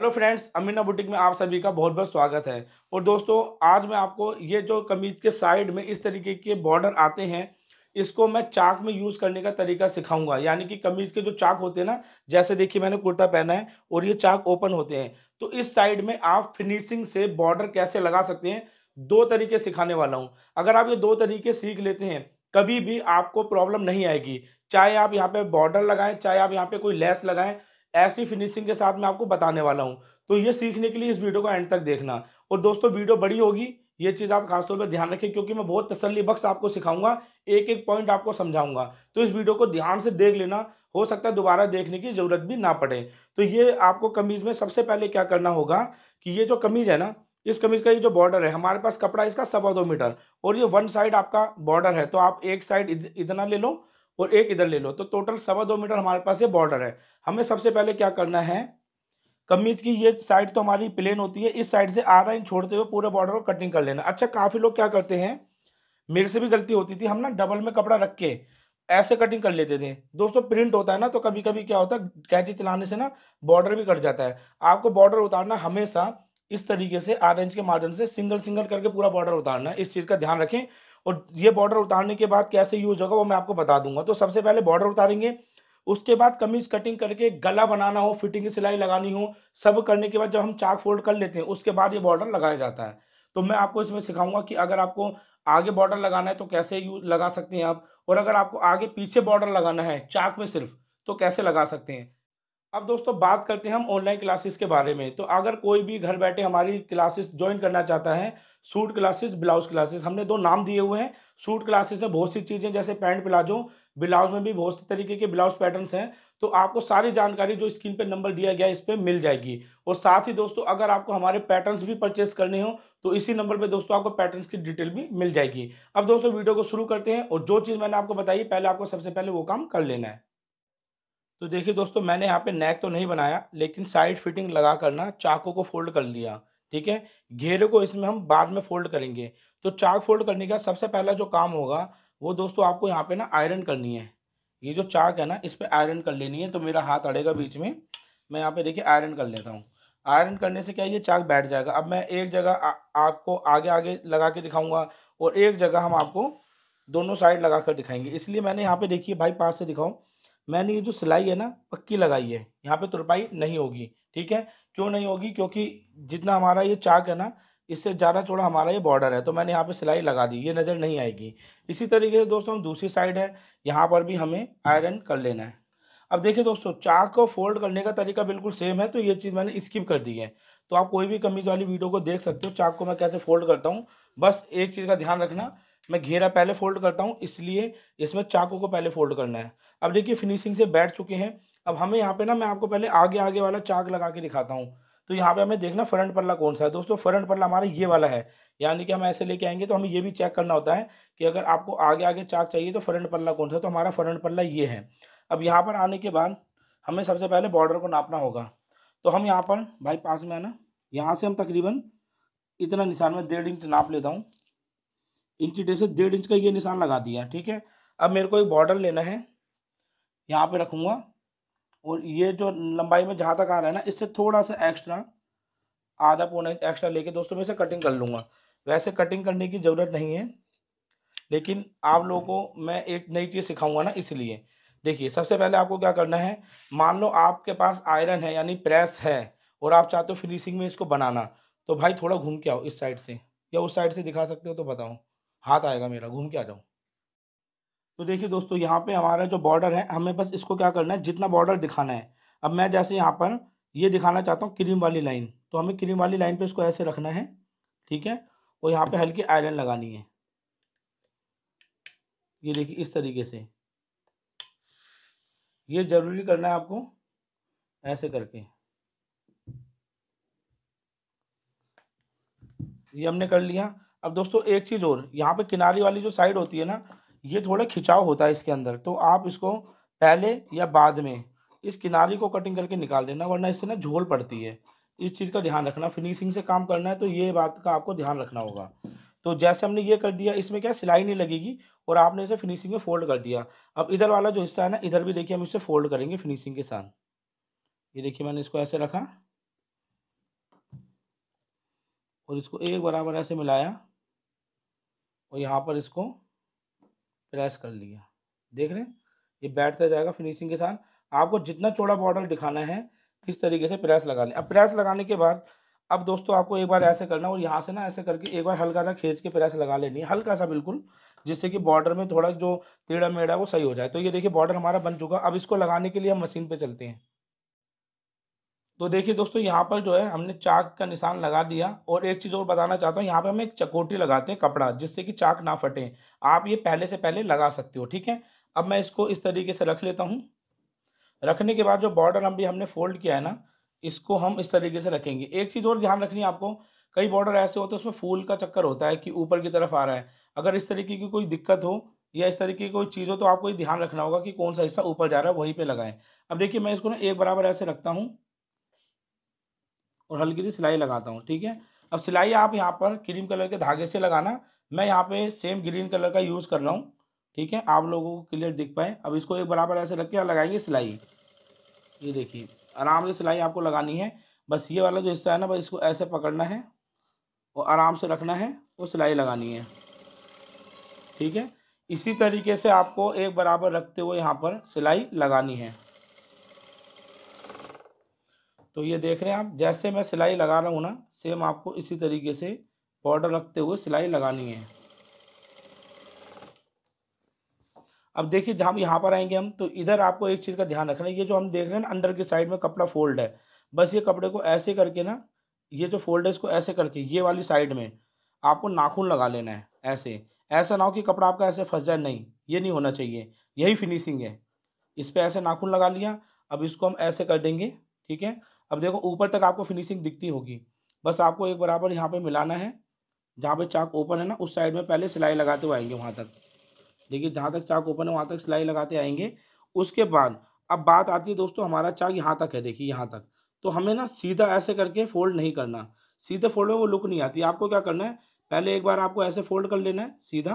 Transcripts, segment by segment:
hello friends Amina boutique में आप सभी का बहुत बहुत स्वागत है और दोस्तों आज मैं आपको ये जो कमीज के साइड में इस तरीके के बॉर्डर आते हैं इसको मैं चाक में यूज़ करने का तरीका सिखाऊंगा यानी कि कमीज के जो चाक होते हैं ना जैसे देखिए मैंने कुर्ता पहना है और ये चाक ओपन होते हैं तो इस साइड में आप फिनिशिंग से बॉर्डर कैसे लगा सकते हैं दो तरीके सिखाने वाला हूँ अगर आप ये दो तरीके सीख लेते हैं कभी भी आपको प्रॉब्लम नहीं आएगी चाहे आप यहाँ पे बॉर्डर लगाएं चाहे आप यहाँ पे कोई लेस लगाएं ऐसी फिनिशिंग के साथ मैं आपको बताने वाला हूँ तो ये सीखने के लिए इस वीडियो को एंड तक देखना और दोस्तों वीडियो बड़ी होगी ये चीज़ आप खासतौर पर ध्यान रखें क्योंकि मैं बहुत तसली बख्श आपको सिखाऊंगा एक एक पॉइंट आपको समझाऊंगा तो इस वीडियो को ध्यान से देख लेना हो सकता है दोबारा देखने की ज़रूरत भी ना पड़े तो ये आपको कमीज़ में सबसे पहले क्या करना होगा कि ये जो कमीज़ है ना इस कमीज का ये जो बॉर्डर है हमारे पास कपड़ा इसका सवा दो मीटर और ये वन साइड आपका बॉर्डर है तो आप एक साइड इतना ले लो और एक इधर ले लो तो टोटल सवा दो मीटर हमारे पास ये बॉर्डर है हमें सबसे पहले क्या करना है कमीज की ये साइड तो हमारी प्लेन होती है इस साइड से आधा इंच छोड़ते हुए पूरे बॉर्डर को कटिंग कर लेना अच्छा काफ़ी लोग क्या करते हैं मेरे से भी गलती होती थी हम ना डबल में कपड़ा रख के ऐसे कटिंग कर लेते थे दोस्तों प्रिंट होता है ना तो कभी कभी क्या होता है कैची चलाने से ना बॉर्डर भी कट जाता है आपको बॉर्डर उतारना हमेशा इस तरीके से आधा इंच के मार्जिन से सिंगल सिंगल करके पूरा बॉर्डर उतारना इस चीज़ का ध्यान रखें और ये बॉर्डर उतारने के बाद कैसे यूज होगा वो मैं आपको बता दूंगा तो सबसे पहले बॉर्डर उतारेंगे उसके बाद कमीज कटिंग करके गला बनाना हो फिटिंग की सिलाई लगानी हो सब करने के बाद जब हम चाक फोल्ड कर लेते हैं उसके बाद ये बॉर्डर लगाया जाता है तो मैं आपको इसमें सिखाऊंगा कि अगर आपको आगे बॉर्डर लगाना है तो कैसे यूज लगा सकते हैं आप और अगर आपको आगे पीछे बॉर्डर लगाना है चाक में सिर्फ तो कैसे लगा सकते हैं अब दोस्तों बात करते हैं हम ऑनलाइन क्लासेस के बारे में तो अगर कोई भी घर बैठे हमारी क्लासेस ज्वाइन करना चाहता है सूट क्लासेस ब्लाउज क्लासेस हमने दो नाम दिए हुए हैं सूट क्लासेस में बहुत सी चीज़ें जैसे पैंट प्लाजो ब्लाउज में भी बहुत से तरीके के ब्लाउज पैटर्न्स हैं तो आपको सारी जानकारी जो स्क्रीन पर नंबर दिया गया है इस पर मिल जाएगी और साथ ही दोस्तों अगर आपको हमारे पैटर्न्स भी परचेस करने हो तो इसी नंबर पर दोस्तों आपको पैटर्न्स की डिटेल भी मिल जाएगी अब दोस्तों वीडियो को शुरू करते हैं और जो चीज़ मैंने आपको बताई पहले आपको सबसे पहले वो काम कर लेना है तो देखिए दोस्तों मैंने यहाँ पे नेक तो नहीं बनाया लेकिन साइड फिटिंग लगा करना चाकू को फोल्ड कर लिया ठीक है घेरे को इसमें हम बाद में फोल्ड करेंगे तो चाक फोल्ड करने का सबसे पहला जो काम होगा वो दोस्तों आपको यहाँ पे ना आयरन करनी है ये जो चाक है ना इस पर आयरन कर लेनी है तो मेरा हाथ अड़ेगा बीच में मैं यहाँ पे देखिए आयरन कर लेता हूँ आयरन करने से क्या ये चाक बैठ जाएगा अब मैं एक जगह आपको आगे आगे लगा के दिखाऊंगा और एक जगह हम आपको दोनों साइड लगा कर दिखाएंगे इसलिए मैंने यहाँ पे देखिए भाई पास से दिखाऊँ मैंने ये जो सिलाई है ना पक्की लगाई है यहाँ पे तुरपाई नहीं होगी ठीक है क्यों नहीं होगी क्योंकि जितना हमारा ये चाक है ना इससे ज़्यादा चौड़ा हमारा ये बॉर्डर है तो मैंने यहाँ पे सिलाई लगा दी ये नज़र नहीं आएगी इसी तरीके से दोस्तों हम दूसरी साइड है यहाँ पर भी हमें आयरन कर लेना है अब देखिए दोस्तों चाक को फोल्ड करने का तरीका बिल्कुल सेम है तो ये चीज़ मैंने स्किप कर दी है तो आप कोई भी कमीज़ वाली वीडियो को देख सकते हो चाक को मैं कैसे फोल्ड करता हूँ बस एक चीज़ का ध्यान रखना मैं घेरा पहले फोल्ड करता हूँ इसलिए इसमें चाकू को पहले फोल्ड करना है अब देखिए फिनिशिंग से बैठ चुके हैं अब हमें यहाँ पे ना मैं आपको पहले आगे आगे वाला चाक लगा के दिखाता हूँ तो यहाँ पे हमें देखना फ्रंट पल्ला कौन सा है दोस्तों फ्रंट पल्ला हमारा ये वाला है यानी कि हम ऐसे लेके आएंगे तो हमें ये भी चेक करना होता है कि अगर आपको आगे आगे चाक चाहिए तो फ्रंट पल्ला कौन सा तो हमारा फ्रंट पल्ला ये है अब यहाँ पर आने के बाद हमें सबसे पहले बॉर्डर को नापना होगा तो हम यहाँ पर भाई पास में आना यहाँ से हम तकरीबन इतना निशान में डेढ़ इंच नाप लेता हूँ इंची डेढ़ से डेढ़ इंच का ये निशान लगा दिया ठीक है अब मेरे को एक बॉर्डर लेना है यहाँ पे रखूँगा और ये जो लंबाई में जहाँ तक आ रहा है ना इससे थोड़ा सा एक्स्ट्रा आधा पौना इंच एक्स्ट्रा लेके दोस्तों मैं इसे कटिंग कर लूँगा वैसे कटिंग करने की ज़रूरत नहीं है लेकिन आप लोगों को मैं एक नई चीज़ सिखाऊंगा ना इसलिए देखिए सबसे पहले आपको क्या करना है मान लो आपके पास आयरन है यानी प्रेस है और आप चाहते हो फिनिशिंग में इसको बनाना तो भाई थोड़ा घूम के आओ इस साइड से या उस साइड से दिखा सकते हो तो बताओ हाथ आएगा मेरा घूम के आ जाऊँ तो देखिए दोस्तों यहाँ पे हमारा जो बॉर्डर है हमें बस इसको क्या करना है जितना बॉर्डर दिखाना है अब मैं जैसे यहाँ पर ये दिखाना चाहता हूँ क्रीम वाली लाइन तो हमें क्रीम वाली लाइन पे इसको ऐसे रखना है ठीक है और यहाँ पे हल्की आयरन लगानी है ये देखिए इस तरीके से ये ज़रूरी करना है आपको ऐसे करके ये हमने कर लिया अब दोस्तों एक चीज़ और यहाँ पे किनारी वाली जो साइड होती है ना ये थोड़ा खिंचाव होता है इसके अंदर तो आप इसको पहले या बाद में इस किनारी को कटिंग करके निकाल देना वरना इससे ना झोल पड़ती है इस चीज़ का ध्यान रखना फिनिशिंग से काम करना है तो ये बात का आपको ध्यान रखना होगा तो जैसे हमने ये कर दिया इसमें क्या सिलाई नहीं लगेगी और आपने इसे फिनिशिंग में फोल्ड कर दिया अब इधर वाला जो हिस्सा है ना इधर भी देखिए हम इसे फोल्ड करेंगे फिनिशिंग के साथ ये देखिए मैंने इसको ऐसे रखा और इसको एक बराबर ऐसे मिलाया और यहाँ पर इसको प्रेस कर लिया देख रहे हैं ये बैठता जाएगा फिनिशिंग के साथ आपको जितना चौड़ा बॉर्डर दिखाना है इस तरीके से प्रेस लगाने अब प्रेस लगाने के बाद अब दोस्तों आपको एक बार ऐसे करना और यहाँ से ना ऐसे करके एक बार हल्का सा खींच के प्रेस लगा लेनी है हल्का सा बिल्कुल जिससे कि बॉर्डर में थोड़ा जो टेढ़ा मेढ़ा वो सही हो जाए तो ये देखिए बॉर्डर हमारा बन चुका अब इसको लगाने के लिए हम मशीन पर चलते हैं तो देखिए दोस्तों यहाँ पर जो है हमने चाक का निशान लगा दिया और एक चीज़ और बताना चाहता हूँ यहाँ पर हम एक चकोटी लगाते हैं कपड़ा जिससे कि चाक ना फटे आप ये पहले से पहले लगा सकते हो ठीक है अब मैं इसको इस तरीके से रख लेता हूँ रखने के बाद जो बॉर्डर हम भी हमने फोल्ड किया है ना इसको हम इस तरीके से रखेंगे एक चीज़ और ध्यान रखनी है आपको कई बॉर्डर ऐसे होते हैं उसमें फूल का चक्कर होता है कि ऊपर की तरफ आ रहा है अगर इस तरीके की कोई दिक्कत हो या इस तरीके की कोई चीज़ हो तो आपको ये ध्यान रखना होगा कि कौन सा हिस्सा ऊपर जा रहा है वहीं पे लगाएं अब देखिए मैं इसको ना एक बराबर ऐसे रखता हूँ और हल्की सी सिलाई लगाता हूँ ठीक है अब सिलाई आप यहाँ पर क्रीम कलर के धागे से लगाना मैं यहाँ पे सेम ग्रीन कलर का यूज़ कर रहा हूँ ठीक है आप लोगों को क्लियर दिख पाए अब इसको एक बराबर ऐसे रख के लगाएंगे सिलाई ये देखिए आराम से सिलाई आपको लगानी है बस ये वाला जो हिस्सा है ना बस इसको ऐसे पकड़ना है और आराम से रखना है और सिलाई लगानी है ठीक है इसी तरीके से आपको एक बराबर रखते हुए यहाँ पर सिलाई लगानी है तो ये देख रहे हैं आप जैसे मैं सिलाई लगा रहा हूँ ना सेम आपको इसी तरीके से बॉर्डर रखते हुए सिलाई लगानी है अब देखिए जहाँ यहाँ पर आएंगे हम तो इधर आपको एक चीज़ का ध्यान रखना है ये जो हम देख रहे हैं ना की साइड में कपड़ा फोल्ड है बस ये कपड़े को ऐसे करके ना ये जो फोल्ड है इसको ऐसे करके ये वाली साइड में आपको नाखून लगा लेना है ऐसे ऐसा ना हो कि कपड़ा आपका ऐसे फंस जाए नहीं ये नहीं होना चाहिए यही फिनिशिंग है इस पर ऐसे नाखून लगा लिया अब इसको हम ऐसे कर देंगे ठीक है अब देखो ऊपर तक आपको फिनिशिंग दिखती होगी बस आपको एक बराबर यहाँ पे मिलाना है जहाँ पे चाक ओपन है ना उस साइड में पहले सिलाई लगाते हुए आएंगे वहाँ तक देखिए जहाँ तक चाक ओपन है वहाँ तक सिलाई लगाते आएंगे उसके बाद अब बात आती है दोस्तों हमारा चाक यहाँ तक है देखिए यहाँ तक तो हमें ना सीधा ऐसे करके फोल्ड नहीं करना सीधे फोल्ड में वो लुक नहीं आती आपको क्या करना है पहले एक बार आपको ऐसे फोल्ड कर लेना है सीधा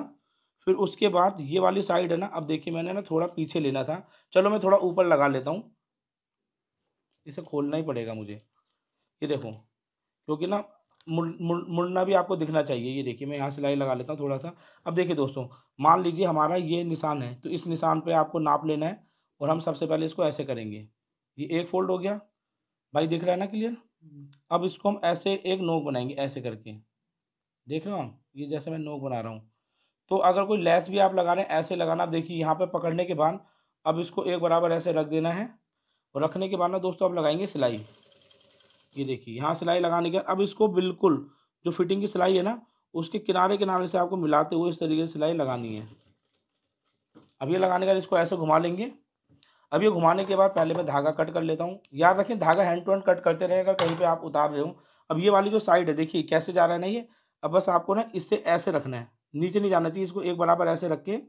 फिर उसके बाद ये वाली साइड है ना अब देखिए मैंने ना थोड़ा पीछे लेना था चलो मैं थोड़ा ऊपर लगा लेता हूँ इसे खोलना ही पड़ेगा मुझे ये देखो क्योंकि ना मुड़ मुड़ मुड़ना भी आपको दिखना चाहिए ये देखिए मैं यहाँ सिलाई लगा लेता हूँ थोड़ा सा अब देखिए दोस्तों मान लीजिए हमारा ये निशान है तो इस निशान पे आपको नाप लेना है और हम सबसे पहले इसको ऐसे करेंगे ये एक फोल्ड हो गया भाई दिख रहा है ना क्लियर अब इसको हम ऐसे एक नोक बनाएंगे ऐसे करके देख रहे हो हम ये जैसे मैं नोक बना रहा हूँ तो अगर कोई लेस भी आप लगा रहे हैं ऐसे लगाना आप देखिए यहाँ पर पकड़ने के बाद अब इसको एक बराबर ऐसे रख देना है और रखने के बाद ना दोस्तों आप लगाएंगे सिलाई ये देखिए यहाँ सिलाई लगाने के अब इसको बिल्कुल जो फिटिंग की सिलाई है ना उसके किनारे किनारे से आपको मिलाते हुए इस तरीके से सिलाई लगानी है अब ये लगाने के बाद इसको ऐसे घुमा लेंगे अब ये घुमाने के बाद पहले मैं धागा कट कर लेता हूँ याद रखें धागा हैंड टू हैंड कट करते रहें अगर कहीं पे आप उतार रहे हो अब ये वाली जो साइड है देखिए कैसे जा रहा है ना ये अब बस आपको ना इससे ऐसे रखना है नीचे नहीं जाना चाहिए इसको एक बराबर ऐसे रख के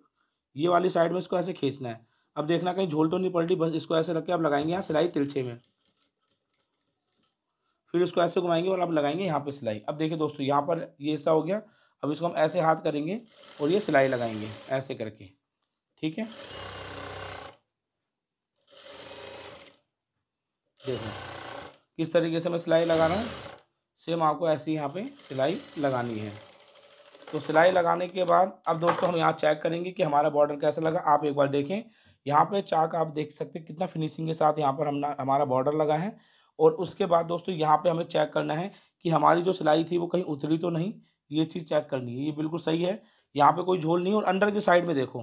ये वाली साइड में इसको ऐसे खींचना है अब देखना कहीं झोल तो नहीं पलटी बस इसको ऐसे रख के आप लगाएंगे यहाँ सिलाई तिरछे में फिर इसको ऐसे घुमाएंगे और आप लगाएंगे यहाँ पे सिलाई अब देखिए दोस्तों यहाँ पर ये ऐसा हो गया अब इसको हम ऐसे हाथ करेंगे और ये सिलाई लगाएंगे ऐसे करके ठीक है देखो किस तरीके से मैं सिलाई लगा रहा हूँ सेम आपको ऐसे यहाँ पे सिलाई लगानी है तो सिलाई लगाने के बाद अब दोस्तों हम यहाँ चेक करेंगे कि हमारा बॉर्डर कैसा लगा आप एक बार देखें यहाँ पे चाक आप देख सकते हैं कितना फिनिशिंग के साथ यहाँ पर हम हमारा बॉर्डर लगा है और उसके बाद दोस्तों यहाँ पे हमें चेक करना है कि हमारी जो सिलाई थी वो कहीं उतरी तो नहीं ये चीज़ चेक करनी है ये बिल्कुल सही है यहाँ पे कोई झोल नहीं और अंडर की साइड में देखो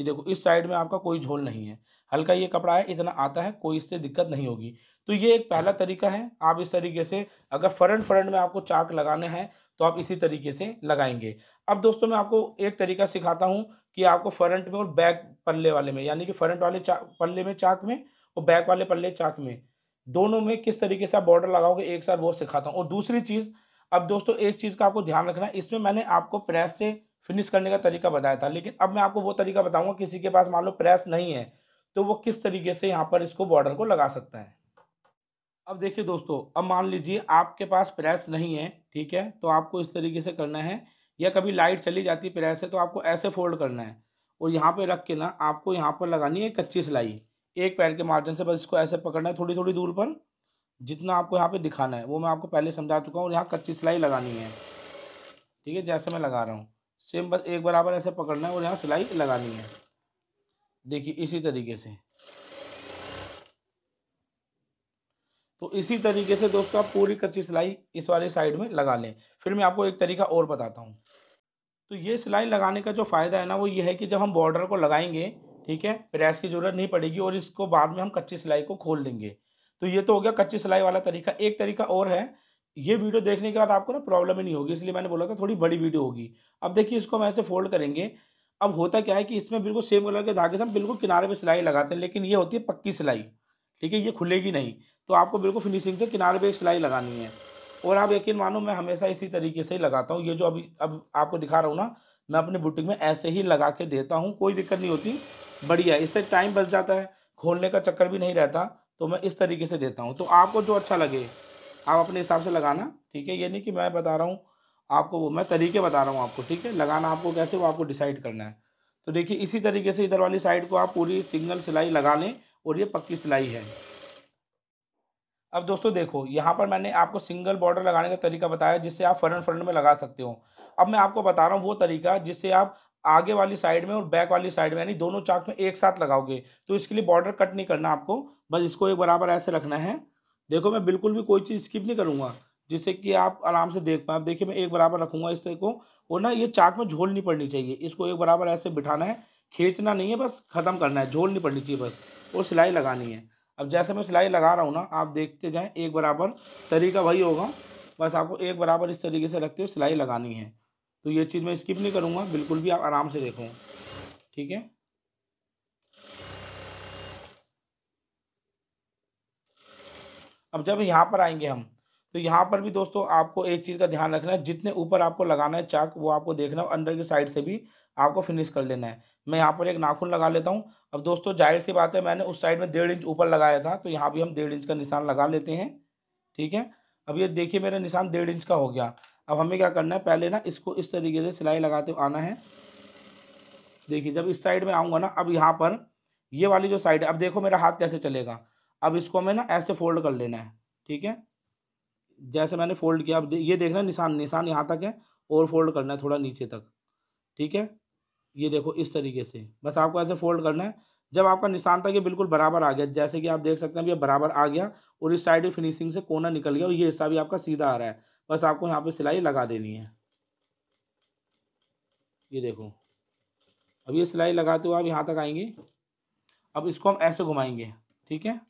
ये देखो इस साइड में आपका कोई झोल नहीं है हल्का ये कपड़ा है इतना आता है कोई इससे दिक्कत नहीं होगी तो ये एक पहला तरीका है आप इस तरीके से अगर फ्रंट फ्रंट में आपको चाक लगाना है तो आप इसी तरीके से लगाएंगे अब दोस्तों मैं आपको एक तरीका सिखाता हूँ कि आपको फ्रंट में और बैक पल्ले वाले में यानी कि फ्रंट वाले पल्ले में चाक में और बैक वाले पल्ले चाक में दोनों में किस तरीके से आप बॉर्डर लगाओगे एक साथ वो सिखाता हूँ और दूसरी चीज़ अब दोस्तों एक चीज़ का आपको ध्यान रखना है इसमें मैंने आपको प्रेस से फिनिश करने का तरीका बताया था लेकिन अब मैं आपको वो तरीका बताऊंगा किसी के पास मान लो प्रेस नहीं है तो वो किस तरीके से यहाँ पर इसको बॉर्डर को लगा सकता है अब देखिए दोस्तों अब मान लीजिए आपके पास प्रेस नहीं है ठीक है तो आपको इस तरीके से करना है या कभी लाइट चली जाती प्रेस से तो आपको ऐसे फोल्ड करना है और यहाँ पे रख के ना आपको यहाँ पर लगानी है कच्ची सिलाई एक पैर के मार्जिन से बस इसको ऐसे पकड़ना है थोड़ी थोड़ी दूर पर जितना आपको यहाँ पे दिखाना है वो मैं आपको पहले समझा चुका हूँ और यहाँ कच्ची सिलाई लगानी है ठीक है जैसे मैं लगा रहा हूँ सेम बस एक बराबर ऐसे पकड़ना है और यहाँ सिलाई लगानी है देखिए इसी तरीके से तो इसी तरीके से दोस्तों आप पूरी कच्ची सिलाई इस वाले साइड में लगा लें फिर मैं आपको एक तरीका और बताता हूँ तो ये सिलाई लगाने का जो फ़ायदा है ना वो ये है कि जब हम बॉर्डर को लगाएंगे ठीक है प्रेस की ज़रूरत नहीं पड़ेगी और इसको बाद में हम कच्ची सिलाई को खोल लेंगे तो ये तो हो गया कच्ची सिलाई वाला तरीका एक तरीका और है ये वीडियो देखने के बाद आपको ना प्रॉब्लम ही नहीं होगी इसलिए मैंने बोला था थोड़ी बड़ी वीडियो होगी अब देखिए इसको हम ऐसे फोल्ड करेंगे अब होता क्या है कि इसमें बिल्कुल सेम कलर के धागे से हम बिल्कुल किनारे पर सिलाई लगाते हैं लेकिन ये होती है पक्की सिलाई ठीक है ये खुलेगी नहीं तो आपको बिल्कुल फिनिशिंग से किनारे पे एक सिलाई लगानी है और आप यकीन मानो मैं हमेशा इसी तरीके से ही लगाता हूँ ये जो अभी अब आपको दिखा रहा हूँ ना मैं अपने बुटीक में ऐसे ही लगा के देता हूँ कोई दिक्कत नहीं होती बढ़िया इससे टाइम बच जाता है खोलने का चक्कर भी नहीं रहता तो मैं इस तरीके से देता हूँ तो आपको जो अच्छा लगे आप अपने हिसाब से लगाना ठीक है ये नहीं कि मैं बता रहा हूँ आपको वो मैं तरीके बता रहा हूँ आपको ठीक है लगाना आपको कैसे वो आपको डिसाइड करना है तो देखिए इसी तरीके से इधर वाली साइड को आप पूरी सिंगल सिलाई लगा लें और ये पक्की सिलाई है अब दोस्तों देखो यहाँ पर मैंने आपको सिंगल बॉर्डर लगाने का तरीका बताया जिससे आप फ्रंट फ्रंट में लगा सकते हो अब मैं आपको बता रहा हूँ वो तरीका जिससे आप आगे वाली साइड में और बैक वाली साइड में यानी दोनों चाक में एक साथ लगाओगे तो इसके लिए बॉर्डर कट नहीं करना आपको बस इसको एक बराबर ऐसे रखना है देखो मैं बिल्कुल भी कोई चीज़ स्किप नहीं करूँगा जिससे कि आप आराम से देख पाए देखिए मैं एक बराबर रखूँगा इस को और ना ये चाक में झोल नहीं पड़नी चाहिए इसको एक बराबर ऐसे बिठाना है खींचना नहीं है बस ख़त्म करना है झोल नहीं पड़नी चाहिए बस वो सिलाई लगानी है अब जैसे मैं सिलाई लगा रहा हूँ ना आप देखते जाएँ एक बराबर तरीका वही होगा बस आपको एक बराबर इस तरीके से रखते हुए सिलाई लगानी है तो ये चीज़ मैं स्किप नहीं करूँगा बिल्कुल भी आप आराम से देखो ठीक है अब जब यहाँ पर आएंगे हम तो यहाँ पर भी दोस्तों आपको एक चीज़ का ध्यान रखना है जितने ऊपर आपको लगाना है चाक वो आपको देखना है अंदर की साइड से भी आपको फिनिश कर लेना है मैं यहाँ पर एक नाखून लगा लेता हूँ अब दोस्तों जाहिर सी बात है मैंने उस साइड में डेढ़ इंच ऊपर लगाया था तो यहाँ भी हम डेढ़ इंच का निशान लगा लेते हैं ठीक है अब ये देखिए मेरा निशान डेढ़ इंच का हो गया अब हमें क्या करना है पहले ना इसको इस तरीके से सिलाई लगाते हुए आना है देखिए जब इस साइड में आऊँगा ना अब यहाँ पर ये वाली जो साइड है अब देखो मेरा हाथ कैसे चलेगा अब इसको हमें ना ऐसे फोल्ड कर लेना है ठीक है जैसे मैंने फोल्ड किया अब ये देखना निशान निशान यहाँ तक है और फोल्ड करना है थोड़ा नीचे तक ठीक है ये देखो इस तरीके से बस आपको ऐसे फोल्ड करना है जब आपका निशान तक ये बिल्कुल बराबर आ गया जैसे कि आप देख सकते हैं ये बराबर आ गया और इस साइड फिनिशिंग से कोना निकल गया और ये हिस्सा भी आपका सीधा आ रहा है बस आपको यहाँ पर सिलाई लगा देनी है ये देखो अब ये सिलाई लगाते हुए आप यहाँ तक आएंगे अब इसको हम ऐसे घुमाएंगे ठीक है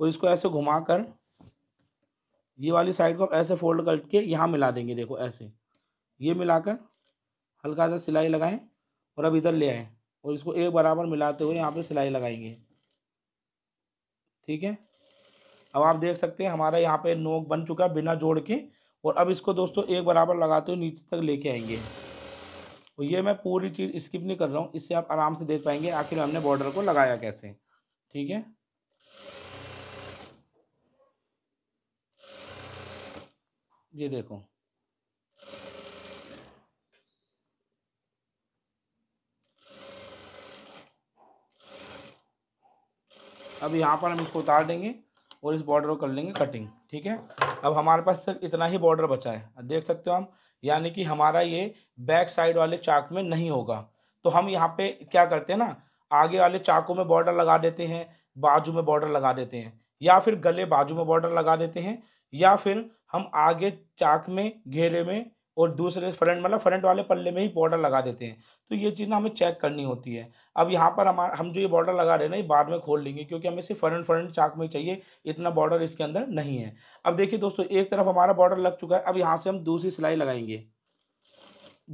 और इसको ऐसे घुमा कर ये वाली साइड को आप ऐसे फोल्ड करके यहाँ मिला देंगे देखो ऐसे ये मिलाकर हल्का सा सिलाई लगाएं और अब इधर ले आएँ और इसको एक बराबर मिलाते हुए यहाँ पे सिलाई लगाएंगे ठीक है अब आप देख सकते हैं हमारा यहाँ पे नोक बन चुका है बिना जोड़ के और अब इसको दोस्तों एक बराबर लगाते हुए नीचे तक लेके आएंगे और ये मैं पूरी चीज़ स्किप नहीं कर रहा हूँ इससे आप आराम से देख पाएंगे आखिर हमने बॉर्डर को लगाया कैसे ठीक है ये देखो अब यहाँ पर हम इसको उतार देंगे और इस बॉर्डर को कर लेंगे कटिंग ठीक है अब हमारे पास सिर्फ इतना ही बॉर्डर बचा है देख सकते हो हम यानी कि हमारा ये बैक साइड वाले चाक में नहीं होगा तो हम यहाँ पे क्या करते हैं ना आगे वाले चाकों में बॉर्डर लगा देते हैं बाजू में बॉर्डर लगा देते हैं या फिर गले बाजू में बॉर्डर लगा देते हैं या फिर हम आगे चाक में घेरे में और दूसरे फ्रंट मतलब फ्रंट वाले पल्ले में ही बॉर्डर लगा देते हैं तो ये चीज़ ना हमें चेक करनी होती है अब यहाँ पर हम हम जो ये बॉर्डर लगा रहे हैं ना ये बाद में खोल लेंगे क्योंकि हमें सिर्फ फ्रंट फ्रंट चाक में चाहिए इतना बॉर्डर इसके अंदर नहीं है अब देखिए दोस्तों एक तरफ हमारा बॉर्डर लग चुका है अब यहाँ से हम दूसरी सिलाई लगाएंगे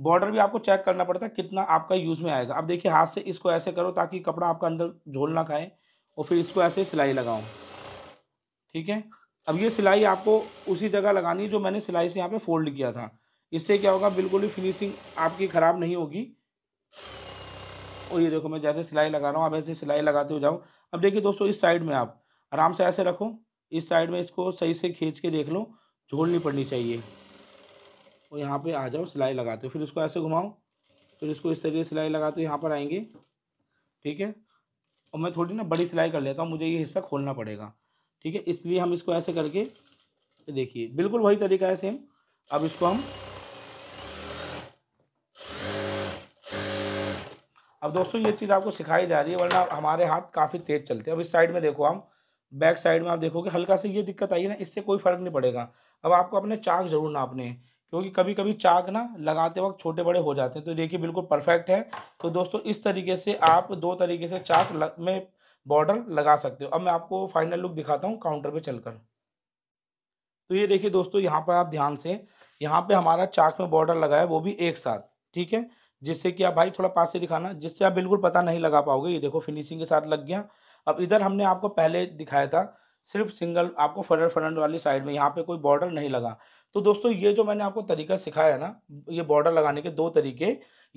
बॉर्डर भी आपको चेक करना पड़ता है कितना आपका यूज़ में आएगा अब देखिए हाथ से इसको ऐसे करो ताकि कपड़ा आपका अंदर झोल ना खाए और फिर इसको ऐसे सिलाई लगाओ ठीक है अब ये सिलाई आपको उसी जगह लगानी है जो मैंने सिलाई से यहाँ पे फोल्ड किया था इससे क्या होगा बिल्कुल भी फिनिशिंग आपकी ख़राब नहीं होगी और ये देखो मैं जैसे सिलाई लगा रहा हूँ आप ऐसे सिलाई लगाते हो जाओ अब देखिए दोस्तों इस साइड में आप आराम से ऐसे रखो इस साइड में इसको सही से खींच के देख लो झोल नहीं पड़नी चाहिए और यहाँ पर आ जाओ सिलाई लगाते हो फिर इसको ऐसे घुमाओ फिर इसको इस तरीके से सिलाई लगाते हो यहाँ पर आएंगे ठीक है और मैं थोड़ी ना बड़ी सिलाई कर लेता हूँ मुझे ये हिस्सा खोलना पड़ेगा ठीक है इसलिए हम इसको ऐसे करके देखिए बिल्कुल वही तरीका है सेम अब इसको हम अब दोस्तों ये चीज़ आपको सिखाई जा रही है वरना हमारे हाथ काफ़ी तेज़ चलते हैं अब इस साइड में देखो हम बैक साइड में आप देखोगे हल्का से ये दिक्कत आई है ना इससे कोई फ़र्क नहीं पड़ेगा अब आपको अपने चाक ज़रूर नापने हैं क्योंकि कभी कभी चाक ना लगाते वक्त छोटे बड़े हो जाते हैं तो देखिए बिल्कुल परफेक्ट है तो दोस्तों इस तरीके से आप दो तरीके से चाक में बॉर्डर लगा सकते हो अब मैं आपको फाइनल लुक दिखाता हूँ काउंटर पे चलकर तो ये देखिए दोस्तों यहाँ पर आप ध्यान से यहाँ पे हमारा चाक में बॉर्डर लगा है वो भी एक साथ ठीक है जिससे कि आप भाई थोड़ा पास से दिखाना जिससे आप बिल्कुल पता नहीं लगा पाओगे ये देखो फिनिशिंग के साथ लग गया अब इधर हमने आपको पहले दिखाया था सिर्फ सिंगल आपको फ्रंट फ्रंट वाली साइड में यहाँ पे कोई बॉर्डर नहीं लगा तो दोस्तों ये जो मैंने आपको तरीका सिखाया ना ये बॉर्डर लगाने के दो तरीके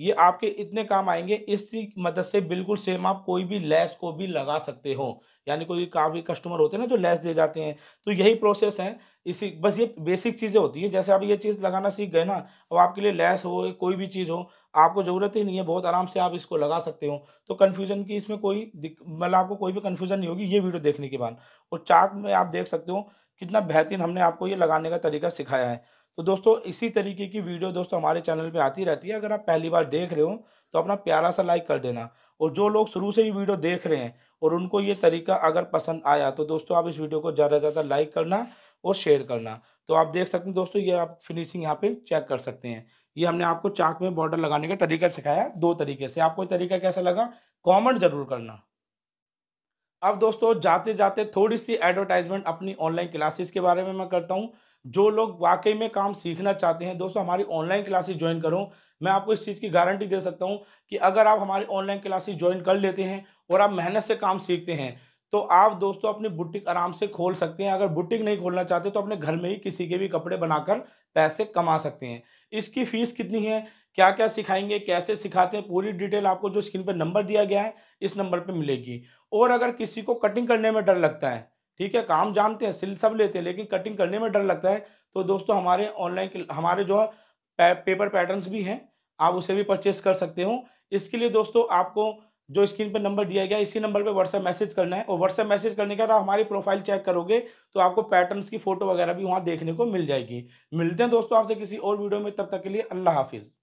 ये आपके इतने काम आएंगे इसकी मदद से बिल्कुल सेम आप कोई भी लेस को भी लगा सकते हो यानी कोई काफ़ी कस्टमर होते हैं ना जो लेस दे जाते हैं तो यही प्रोसेस है इसी बस ये बेसिक चीज़ें होती हैं जैसे आप ये चीज़ लगाना सीख गए ना अब आपके लिए लेस हो कोई भी चीज़ हो आपको ज़रूरत ही नहीं है बहुत आराम से आप इसको लगा सकते हो तो कन्फ्यूजन की इसमें कोई मतलब आपको कोई भी कन्फ्यूजन नहीं होगी ये वीडियो देखने के बाद और चार्ट में आप देख सकते हो कितना बेहतरीन हमने आपको ये लगाने का तरीका सिखाया है तो दोस्तों इसी तरीके की वीडियो दोस्तों हमारे चैनल पे आती रहती है अगर आप पहली बार देख रहे हो तो अपना प्यारा सा लाइक कर देना और जो लोग शुरू से ही वीडियो देख रहे हैं और उनको ये तरीका अगर पसंद आया तो दोस्तों आप इस वीडियो को ज़्यादा से ज़्यादा लाइक करना और शेयर करना तो आप देख सकते हैं दोस्तों ये आप फिनिशिंग यहाँ पर चेक कर सकते हैं ये हमने आपको चाक में बॉर्डर लगाने का तरीका सिखाया दो तरीके से आपको तरीका कैसा लगा कॉमेंट जरूर करना अब दोस्तों जाते जाते थोड़ी सी एडवर्टाइजमेंट अपनी ऑनलाइन क्लासेस के बारे में मैं करता हूँ जो लोग वाकई में काम सीखना चाहते हैं दोस्तों हमारी ऑनलाइन क्लासेस ज्वाइन करो मैं आपको इस चीज़ की गारंटी दे सकता हूँ कि अगर आप हमारी ऑनलाइन क्लासेस ज्वाइन कर लेते हैं और आप मेहनत से काम सीखते हैं तो आप दोस्तों अपनी बुटीक आराम से खोल सकते हैं अगर बुटीक नहीं खोलना चाहते तो अपने घर में ही किसी के भी कपड़े बनाकर पैसे कमा सकते हैं इसकी फीस कितनी है क्या क्या सिखाएंगे कैसे सिखाते हैं पूरी डिटेल आपको जो स्क्रीन पर नंबर दिया गया है इस नंबर पर मिलेगी और अगर किसी को कटिंग करने में डर लगता है ठीक है काम जानते हैं सिल सब लेते हैं लेकिन कटिंग करने में डर लगता है तो दोस्तों हमारे ऑनलाइन हमारे जो पेपर पैटर्न्स भी हैं आप उसे भी परचेस कर सकते हो इसके लिए दोस्तों आपको जो स्क्रीन पर नंबर दिया गया इसी नंबर पर व्हाट्सएप मैसेज करना है और व्हाट्सएप मैसेज करने के बाद आप हमारी प्रोफाइल चेक करोगे तो आपको पैटर्न्स की फोटो वगैरह भी वहाँ देखने को मिल जाएगी मिलते हैं दोस्तों आपसे किसी और वीडियो में तब तक के लिए अल्लाह हाफिज़